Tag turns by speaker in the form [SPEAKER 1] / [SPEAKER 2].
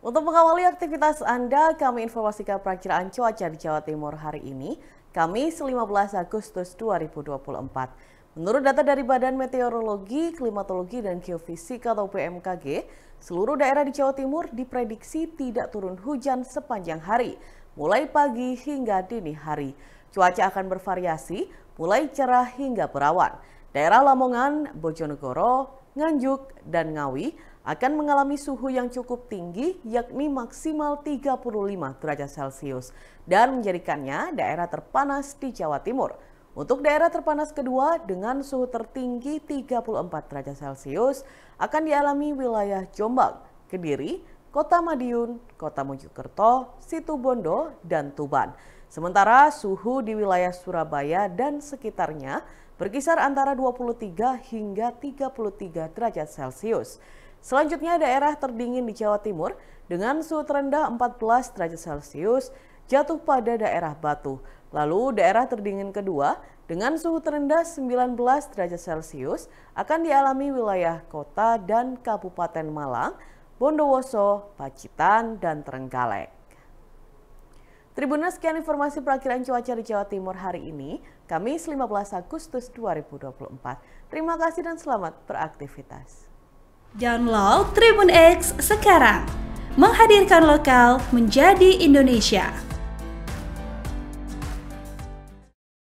[SPEAKER 1] Untuk mengawali aktivitas Anda, kami informasikan perakiraan cuaca di Jawa Timur hari ini, Kamis 15 Agustus 2024. Menurut data dari Badan Meteorologi, Klimatologi, dan Geofisika atau BMKG, seluruh daerah di Jawa Timur diprediksi tidak turun hujan sepanjang hari, mulai pagi hingga dini hari. Cuaca akan bervariasi, mulai cerah hingga berawan. Daerah Lamongan, Bojonegoro, Nganjuk, dan Ngawi akan mengalami suhu yang cukup tinggi yakni maksimal 35 derajat Celcius dan menjadikannya daerah terpanas di Jawa Timur. Untuk daerah terpanas kedua dengan suhu tertinggi 34 derajat Celcius akan dialami wilayah Jombang, Kediri, Kota Madiun, Kota Mojokerto, Situbondo, dan Tuban. Sementara suhu di wilayah Surabaya dan sekitarnya berkisar antara 23 hingga 33 derajat Celcius. Selanjutnya daerah terdingin di Jawa Timur dengan suhu terendah 14 derajat Celcius jatuh pada daerah Batu. Lalu daerah terdingin kedua dengan suhu terendah 19 derajat Celcius akan dialami wilayah kota dan Kabupaten Malang, Bondowoso, Pacitan, dan Trenggalek. Tribunnews sekian informasi perakhiran cuaca di Jawa Timur hari ini, Kamis 15 Agustus 2024. Terima kasih dan selamat beraktivitas. Download Tribun X sekarang, menghadirkan lokal menjadi Indonesia.